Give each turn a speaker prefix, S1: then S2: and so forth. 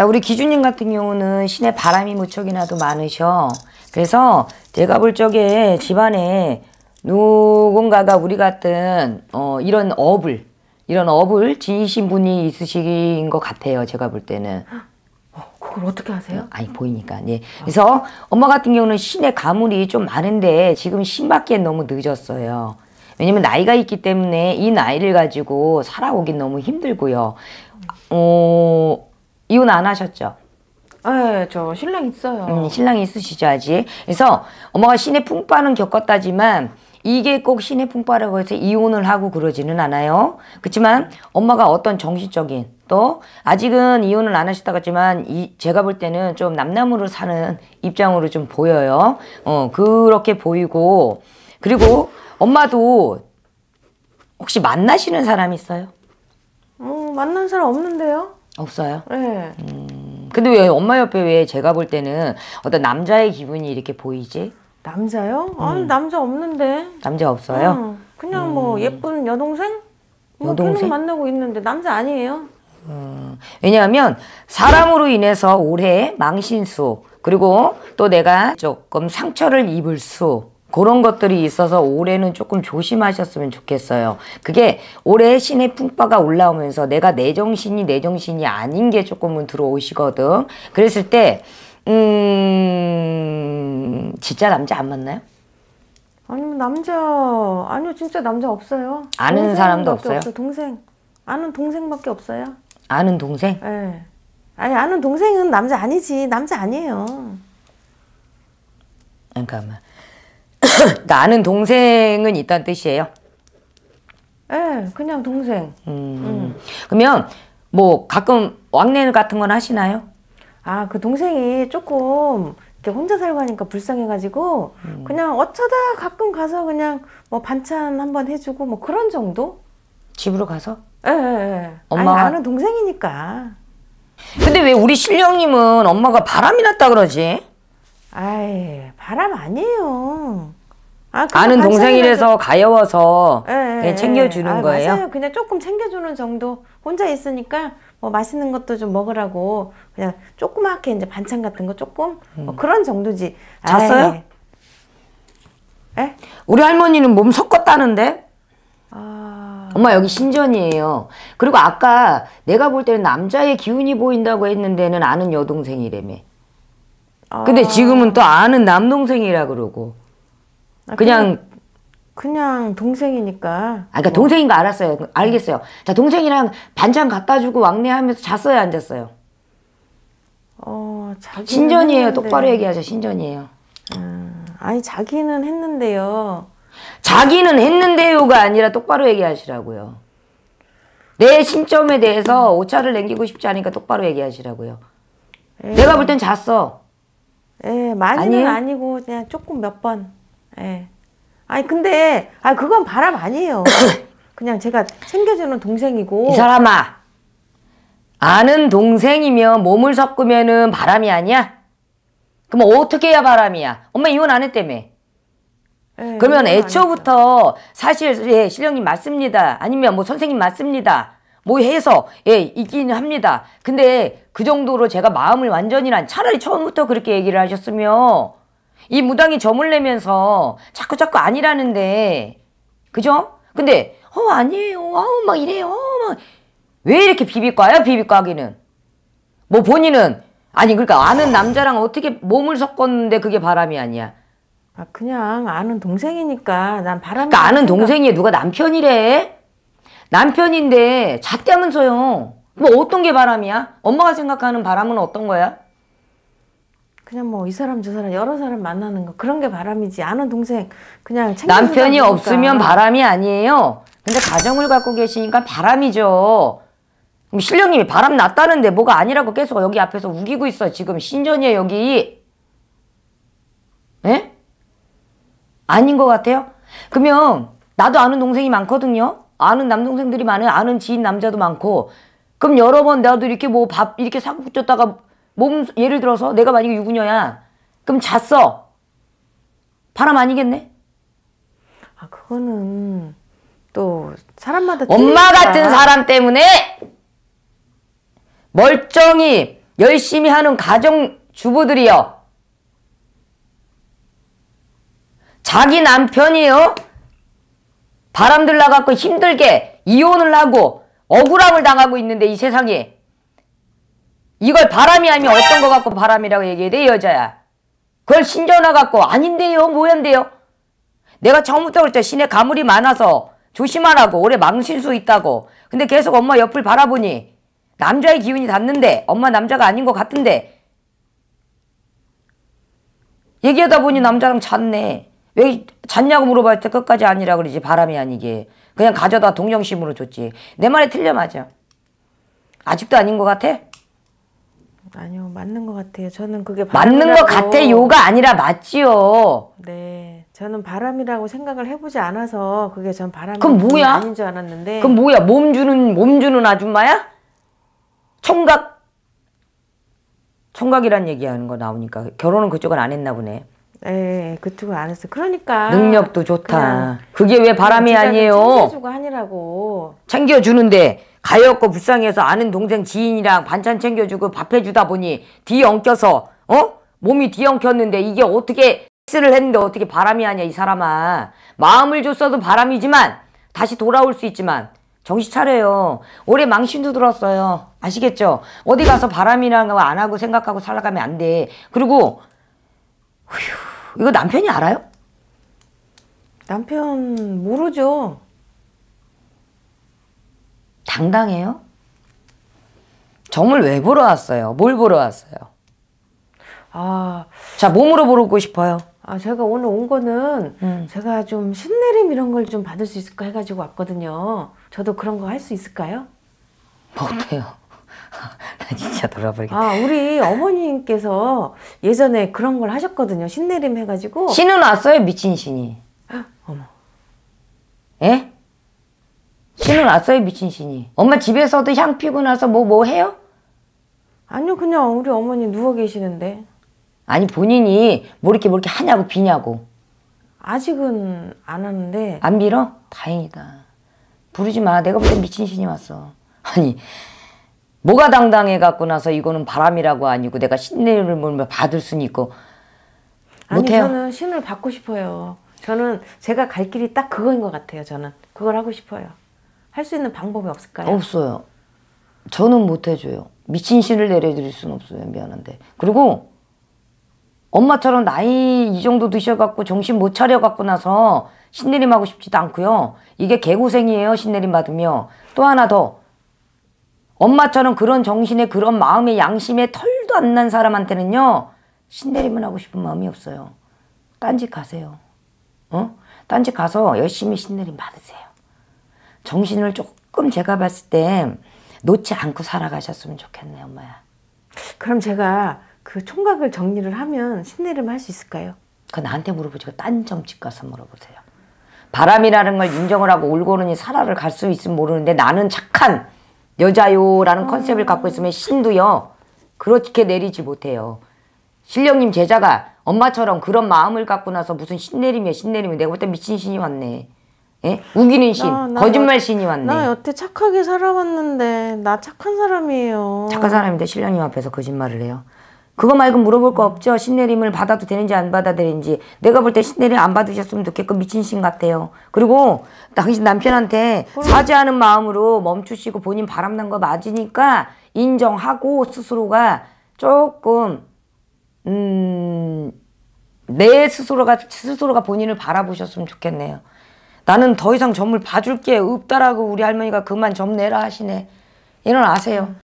S1: 자 우리 기준님 같은 경우는 신의 바람이 무척이나도 많으셔. 그래서 제가 볼 적에 집안에 누군가가 우리 같은 어, 이런 업을 이런 업을 지니신 분이 있으신 것 같아요. 제가 볼 때는. 어, 그걸 어떻게 아세요 아니 보이니까 예. 그래서 엄마 같은 경우는 신의 가물이 좀 많은데 지금 신받기엔 너무 늦었어요. 왜냐면 나이가 있기 때문에 이 나이를 가지고 살아오긴 너무 힘들고요. 어, 이혼 안 하셨죠?
S2: 네, 저 신랑 있어요.
S1: 음, 신랑 있으시죠, 아직. 그래서 엄마가 신의 풍파는 겪었다지만 이게 꼭 신의 풍파라고 해서 이혼을 하고 그러지는 않아요. 그렇지만 엄마가 어떤 정신적인 또 아직은 이혼을 안 하셨다고 지만 이, 제가 볼 때는 좀 남남으로 사는 입장으로 좀 보여요. 어, 그렇게 보이고 그리고 엄마도 혹시 만나시는 사람 있어요?
S2: 음, 만난 사람 없는데요? 없어요? 네. 음,
S1: 근데 왜 엄마 옆에 왜 제가 볼 때는 어떤 남자의 기분이 이렇게 보이지?
S2: 남자요? 아, 음. 아니 남자 없는데.
S1: 남자 없어요? 어,
S2: 그냥 뭐 음. 뭐 예쁜 여동생? 뭐 여동생? 만나고 있는데 남자 아니에요?
S1: 음, 왜냐하면 사람으로 인해서 올해 망신 수 그리고 또 내가 조금 상처를 입을 수 그런 것들이 있어서 올해는 조금 조심하셨으면 좋겠어요. 그게 올해 신의 풍파가 올라오면서 내가 내 정신이 내 정신이 아닌 게 조금은 들어오시거든. 그랬을 때, 음, 진짜 남자 안 만나요?
S2: 아니 뭐 남자, 아니요, 진짜 남자 없어요. 아는 사람도 없어요? 없어요? 동생. 아는 동생밖에 없어요.
S1: 아는 동생? 네.
S2: 아니, 아는 동생은 남자 아니지. 남자 아니에요.
S1: 잠깐만. 나는 동생은 있다는 뜻이에요. 예, 그냥 동생. 음. 음. 그러면 뭐 가끔 왕래 같은 건 하시나요? 아, 그 동생이 조금
S2: 이렇게 혼자 살고 하니까 불쌍해가지고 음. 그냥 어쩌다 가끔 가서 그냥 뭐 반찬 한번 해주고 뭐 그런 정도?
S1: 집으로 가서? 예, 예, 예. 엄마 아니, 아는
S2: 동생이니까.
S1: 근데 왜 우리 신령님은 엄마가 바람이 났다 그러지?
S2: 아이, 바람 아니에요.
S1: 아, 아는 동생이라서 가여워서 예, 예 그냥 챙겨주는 예. 아, 거예요. 맞아요.
S2: 그냥 조금 챙겨주는 정도. 혼자 있으니까 뭐 맛있는 것도 좀 먹으라고 그냥 조그맣게 이제 반찬 같은 거 조금
S1: 뭐 음. 그런 정도지. 아, 잤어요? 에? 예, 우리 할머니는 몸 섞었다는데? 아... 엄마 여기 신전이에요. 그리고 아까 내가 볼 때는 남자의 기운이 보인다고 했는데는 아는 여동생이래매. 근데 아. 지금은 또 아는 남동생이라 그러고. 아, 그냥,
S2: 그냥 동생이니까. 아,
S1: 그러니까 뭐. 동생인 거 알았어요. 알겠어요. 자, 동생이랑 반찬 갖다 주고 왕래하면서 잤어요, 안 잤어요? 어, 신전이에요. 했는데. 똑바로 얘기하죠. 신전이에요. 음, 아니, 자기는 했는데요. 자기는 했는데요가 아니라 똑바로 얘기하시라고요. 내 신점에 대해서 음. 오차를 남기고 싶지 않으니까 똑바로 얘기하시라고요. 에이. 예. 내가 볼 땐 잤어. 예, 많이는 아니에요?
S2: 아니고 그냥 조금 몇 번.
S1: 예. 아니 근데
S2: 아 그건 바람 아니에요. 그냥 제가 챙겨주는 동생이고. 이 사람아.
S1: 아는 동생이면 몸을 섞으면은 바람이 아니야? 그럼 어떻게 해야 바람이야? 엄마 이혼 안 했다며. 네, 그러면 애초부터 사실 예 실령님 맞습니다. 아니면 뭐 선생님 맞습니다. 뭐 해서 예 있긴 합니다. 근데 그 정도로 제가 마음을 완전히 난 차라리 처음부터 그렇게 얘기를 하셨으면 이 무당이 점을 내면서 자꾸 자꾸 아니라는데 그죠? 근데 어 아니에요. 아우 막 이래요. 어, 막왜 이렇게 비비과야 비비과기는? 뭐 본인은 아니 그러니까 아는 아. 남자랑 어떻게 몸을 섞었는데 그게 바람이 아니야. 아 그냥 아는 동생이니까 난 바람. 그러니까 아는 동생이 누가 남편이래? 남편인데 잣대면서요. 뭐 어떤 게 바람이야? 엄마가 생각하는 바람은 어떤 거야? 그냥 뭐 이 사람 저 사람 여러 사람
S2: 만나는 거 그런 게 바람이지 아는 동생 그냥 남편이 없으면 바람이
S1: 아니에요. 근데 가정을 갖고 계시니까 바람이죠. 실령님이 바람 났다는데 뭐가 아니라고 계속 여기 앞에서 우기고 있어. 지금 신전이야 여기. 예? 아닌 것 같아요? 그러면 나도 아는 동생이 많거든요. 아는 남동생들이 많아요. 아는 지인 남자도 많고. 그럼 여러 번 나도 이렇게 뭐 밥 이렇게 사고 줬다가 몸 예를 들어서 내가 만약에 유부녀야. 그럼 잤어. 바람 아니겠네? 아 그거는 또 사람마다 엄마 같은 사람 때문에 멀쩡히 열심히 하는 가정 주부들이요. 자기 남편이요. 바람 들나갖고 힘들게 이혼을 하고 억울함을 당하고 있는데 이 세상에 이걸 바람이 아니면 어떤 거 갖고 바람이라고 얘기해야 돼 여자야 그걸 신전화 갖고 아닌데요 뭐였데요 내가 처음부터 그랬죠 신에 가물이 많아서 조심하라고 올해 망신 수 있다고 근데 계속 엄마 옆을 바라보니 남자의 기운이 닿는데 엄마 남자가 아닌 것 같은데 얘기하다 보니 남자랑 잤네 왜 잤냐고 물어봤을 때 끝까지 아니라 그러지 바람이 아니게 그냥 가져다 동정심으로 줬지 내말에 틀려 맞아 아직도 아닌 것 같아?
S2: 아니요, 맞는 것 같아요. 저는 그게 맞는 것 같아요가
S1: 아니라 맞지요.
S2: 네, 저는 바람이라고 생각을 해보지
S1: 않아서 그게 전 바람이 그럼 뭐야? 아닌
S2: 줄 알았는데. 그럼 뭐야?
S1: 몸 주는 몸 주는 아줌마야? 총각 총각이란 얘기하는 거 나오니까 결혼은 그쪽은 안 했나 보네.
S2: 네, 그쪽은 안 했어. 그러니까 능력도
S1: 좋다. 그게 왜 바람이 아니에요? 챙겨주고
S2: 하니라고.
S1: 챙겨주는데 가엾고 불쌍해서 아는 동생 지인이랑 반찬 챙겨주고 밥 해주다 보니 뒤엉켜서 어? 몸이 뒤엉켰는데 이게 어떻게 X를 했는데 어떻게 바람이 아니야 이 사람아 마음을 줬어도 바람이지만 다시 돌아올 수 있지만 정신 차려요 올해 망신도 들었어요 아시겠죠? 어디 가서 바람이랑 안 하고 생각하고 살아가면 안 돼 그리고 휴, 이거 남편이 알아요? 남편 모르죠 당당해요? 점을 왜 보러 왔어요? 뭘 보러 왔어요? 아, 자 몸으로 보고 싶어요. 아, 제가 오늘 온 거는 음. 제가 좀 신내림 이런
S2: 걸 좀 받을 수 있을까 해가지고 왔거든요. 저도 그런 거 할 수 있을까요?
S1: 못해요. 뭐 나 진짜 돌아버리겠다.
S2: 아, 우리 어머님께서 예전에 그런 걸 하셨거든요. 신내림 해가지고. 신은
S1: 왔어요? 미친 신이. 어머. 났어요 미친 신이. 엄마 집에서도 향 피고 나서 뭐뭐 뭐 해요? 아니요 그냥 우리 어머니 누워 계시는데. 아니 본인이 뭐 이렇게 뭐 이렇게 하냐고 비냐고.
S2: 아직은 안 하는데.
S1: 안 빌어? 다행이다. 부르지 마. 내가 볼 때 미친 신이 왔어. 아니 뭐가 당당해 갖고 나서 이거는 바람이라고 아니고 내가 신뢰를 뭘 받을 수 있고 못해요.
S2: 저는 신을 받고 싶어요. 저는 제가 갈 길이 딱 그거인 것 같아요. 저는 그걸 하고 싶어요. 할수 있는 방법이 없을까요?
S1: 없어요. 저는 못 해줘요. 미친 신을 내려드릴 수 없어요. 미안한데. 그리고 엄마처럼 나이 이 정도 드셔갖고 정신 못 차려갖고 나서 신내림 하고 싶지도 않고요. 이게 개고생이에요. 신내림 받으며. 또 하나 더. 엄마처럼 그런 정신에 그런 마음의 양심에 털도 안 난 사람한테는요. 신내림을 하고 싶은 마음이 없어요. 딴 집 가세요. 어? 딴집 가서 열심히 신내림 받으세요. 정신을 조금 제가 봤을 때 놓지 않고 살아가셨으면 좋겠네 엄마야. 그럼 제가 그 총각을 정리를 하면 신내림 할수 있을까요? 그 나한테 물어보시고 딴 점집 가서 물어보세요. 바람이라는 걸 인정을 하고 울고는 살아를 갈 수 있으면 모르는데 나는 착한 여자요라는 음... 컨셉을 갖고 있으면 신도요 그렇게 내리지 못해요. 신령님 제자가 엄마처럼 그런 마음을 갖고 나서 무슨 신내림이야 신내림이 내가 볼 때 미친 신이 왔네. 예? 우기는 신, 나, 나 거짓말 여, 신이 왔네. 나
S2: 여태 착하게 살아왔는데 나 착한 사람이에요. 착한
S1: 사람인데 신랑님 앞에서 거짓말을 해요. 그거 말고 물어볼 거 없죠. 신내림을 받아도 되는지 안 받아도 되는지. 내가 볼 때 신내림 안 받으셨으면 좋겠고 미친 신 같아요. 그리고 당신 남편한테 사죄하는 마음으로 멈추시고 본인 바람난 거 맞으니까 인정하고 스스로가 조금 음, 내 스스로가 스스로가 본인을 바라보셨으면 좋겠네요. 나는 더 이상 점을 봐줄 게 없다라고 우리 할머니가 그만 점 내라 하시네. 이런 아세요.